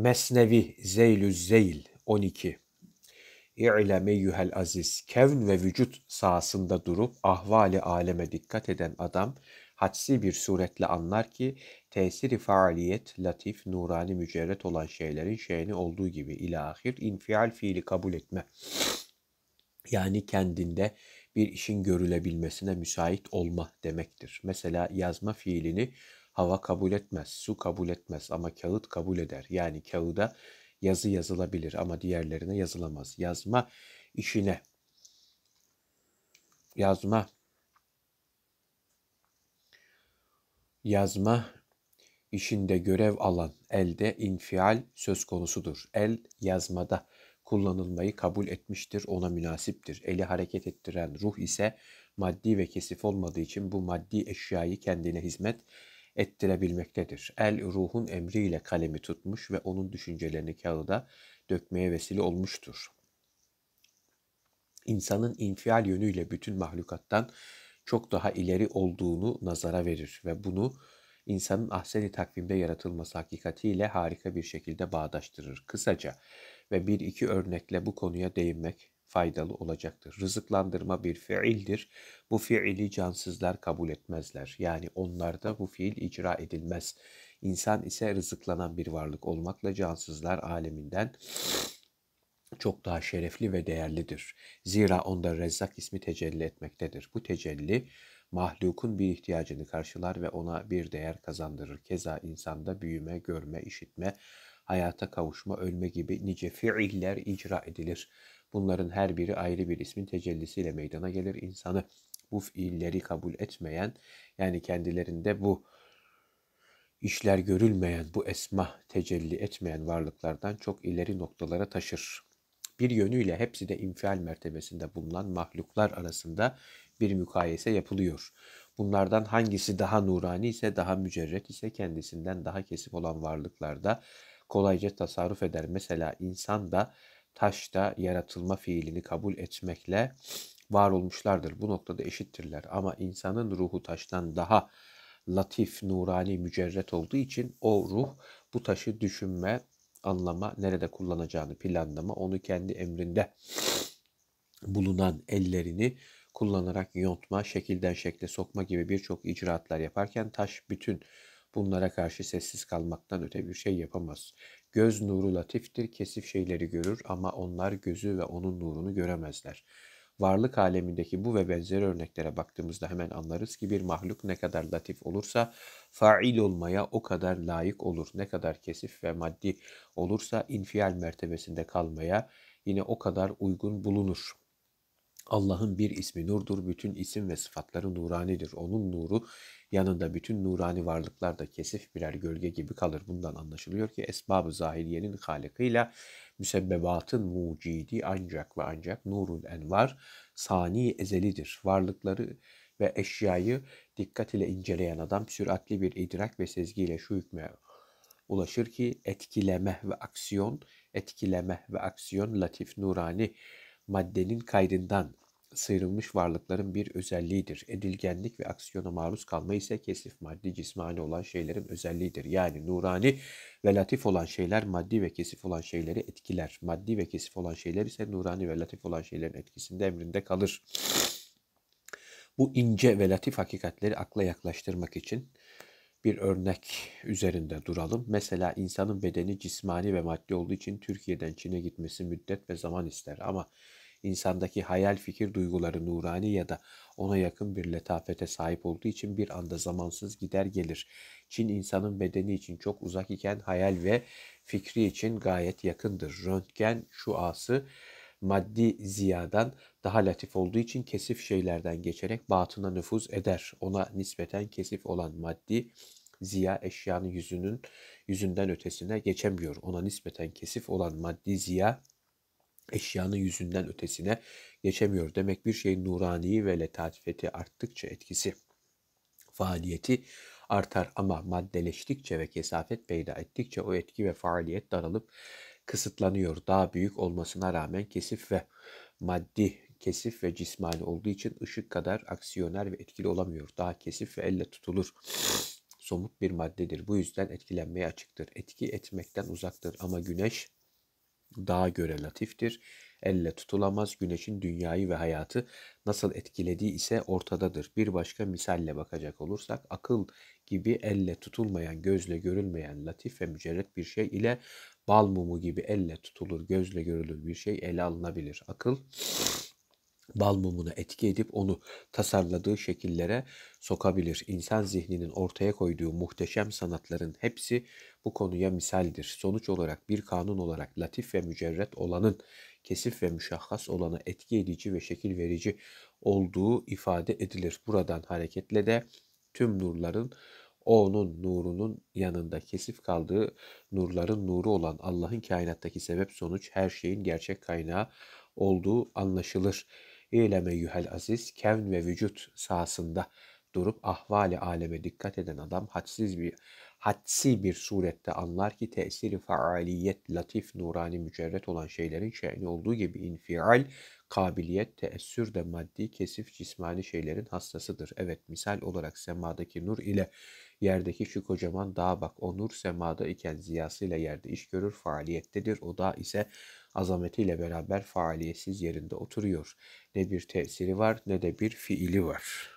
Mesnevi Zeylü Zeyl 12 İ'lem eyyühel aziz kevn ve vücut sahasında durup ahvali aleme dikkat eden adam hadsi bir suretle anlar ki tesiri faaliyet latif nurani mücerret olan şeylerin şeyini olduğu gibi ilahir infial fiili kabul etme. Yani kendinde bir işin görülebilmesine müsait olma demektir. Mesela yazma fiilini Hava kabul etmez, su kabul etmez ama kağıt kabul eder. Yani kağıda yazı yazılabilir ama diğerlerine yazılamaz. Yazma işine, yazma, yazma işinde görev alan elde infial söz konusudur. El yazmada kullanılmayı kabul etmiştir, ona münasiptir. Eli hareket ettiren ruh ise maddi ve kesif olmadığı için bu maddi eşyayı kendine hizmet ettirebilmektedir. El ruhun emriyle kalemi tutmuş ve onun düşüncelerini kağıda dökmeye vesile olmuştur. İnsanın infial yönüyle bütün mahlukattan çok daha ileri olduğunu nazara verir ve bunu insanın ahseni takvimde yaratılması hakikatiyle harika bir şekilde bağdaştırır. Kısaca ve bir iki örnekle bu konuya değinmek faydalı olacaktır. Rızıklandırma bir fiildir. Bu fiili cansızlar kabul etmezler. Yani onlarda bu fiil icra edilmez. İnsan ise rızıklanan bir varlık olmakla cansızlar aleminden çok daha şerefli ve değerlidir. Zira onda Rezzak ismi tecelli etmektedir. Bu tecelli mahlukun bir ihtiyacını karşılar ve ona bir değer kazandırır. Keza insanda büyüme, görme, işitme, hayata kavuşma, ölme gibi nice fiiller icra edilir. Bunların her biri ayrı bir ismin tecellisiyle meydana gelir insanı. Bu fiilleri kabul etmeyen yani kendilerinde bu işler görülmeyen, bu esma tecelli etmeyen varlıklardan çok ileri noktalara taşır. Bir yönüyle hepsi de infial mertebesinde bulunan mahluklar arasında bir mukayese yapılıyor. Bunlardan hangisi daha nurani ise, daha mücerret ise kendisinden daha kesip olan varlıklarda kolayca tasarruf eder. Mesela insan da taşta yaratılma fiilini kabul etmekle var olmuşlardır. Bu noktada eşittirler. Ama insanın ruhu taştan daha latif, nurani, mücerret olduğu için o ruh bu taşı düşünme, anlama, nerede kullanacağını planlama, onu kendi emrinde bulunan ellerini kullanarak yontma, şekilden şekle sokma gibi birçok icraatlar yaparken taş bütün Bunlara karşı sessiz kalmaktan öte bir şey yapamaz. Göz nuru latiftir, kesif şeyleri görür ama onlar gözü ve onun nurunu göremezler. Varlık alemindeki bu ve benzeri örneklere baktığımızda hemen anlarız ki bir mahluk ne kadar latif olursa fail olmaya o kadar layık olur. Ne kadar kesif ve maddi olursa infial mertebesinde kalmaya yine o kadar uygun bulunur. Allah'ın bir ismi nurdur. Bütün isim ve sıfatları nuranidir. Onun nuru yanında bütün nurani varlıklar da kesif birer gölge gibi kalır. Bundan anlaşılıyor ki esbab-ı zahiriyenin halikıyla müsebbebatın mucidi ancak ve ancak nurul envar sani ezelidir. Varlıkları ve eşyayı dikkat ile inceleyen adam süratli bir idrak ve sezgiyle şu hükme ulaşır ki etkileme ve aksiyon, etkileme ve aksiyon latif nurani maddenin kaydından sıyrılmış varlıkların bir özelliğidir. Edilgenlik ve aksiyona maruz kalma ise kesif maddi cismani olan şeylerin özelliğidir. Yani nurani ve latif olan şeyler maddi ve kesif olan şeyleri etkiler. Maddi ve kesif olan şeyler ise nurani ve latif olan şeylerin etkisinde emrinde kalır. Bu ince ve latif hakikatleri akla yaklaştırmak için bir örnek üzerinde duralım. Mesela insanın bedeni cismani ve maddi olduğu için Türkiye'den Çin'e gitmesi müddet ve zaman ister ama insandaki hayal, fikir, duyguları nurani ya da ona yakın bir letafete sahip olduğu için bir anda zamansız gider gelir. Çin insanın bedeni için çok uzak iken hayal ve fikri için gayet yakındır. Röntgen şuası maddi ziyadan daha latif olduğu için kesif şeylerden geçerek batına nüfuz eder. Ona nispeten kesif olan maddi ziya eşyanın yüzünün yüzünden ötesine geçemiyor. Ona nispeten kesif olan maddi ziya eşyanın yüzünden ötesine geçemiyor. Demek bir şeyin nurani ve letatifeti arttıkça etkisi faaliyeti artar ama maddeleştikçe ve kesafet peyda ettikçe o etki ve faaliyet daralıp kısıtlanıyor. Daha büyük olmasına rağmen kesif ve maddi kesif ve cismani olduğu için ışık kadar aksiyoner ve etkili olamıyor. Daha kesif ve elle tutulur. Somut bir maddedir. Bu yüzden etkilenmeye açıktır. Etki etmekten uzaktır ama güneş daha göre latiftir. Elle tutulamaz güneşin dünyayı ve hayatı nasıl etkilediği ise ortadadır. Bir başka misalle bakacak olursak akıl gibi elle tutulmayan, gözle görülmeyen latif ve mücerret bir şey ile bal mumu gibi elle tutulur, gözle görülür bir şey ele alınabilir. Akıl bal mumuna etki edip onu tasarladığı şekillere sokabilir. İnsan zihninin ortaya koyduğu muhteşem sanatların hepsi bu konuya misaldir. Sonuç olarak bir kanun olarak latif ve mücerret olanın kesif ve müşahhas olanı etki edici ve şekil verici olduğu ifade edilir. Buradan hareketle de tüm nurların onun nurunun yanında kesif kaldığı nurların nuru olan Allah'ın kainattaki sebep sonuç her şeyin gerçek kaynağı olduğu anlaşılır. İleme yühel aziz kevn ve vücut sahasında durup ahvali aleme dikkat eden adam hadsiz bir hadsi bir surette anlar ki tesiri faaliyet latif nurani mücerret olan şeylerin şe'ni olduğu gibi infial kabiliyet teessür de maddi kesif cismani şeylerin hastasıdır. Evet misal olarak semadaki nur ile yerdeki şu kocaman dağa bak o nur semada iken ziyasıyla yerde iş görür faaliyettedir. O da ise azametiyle beraber faaliyetsiz yerinde oturuyor. Ne bir tesiri var ne de bir fiili var.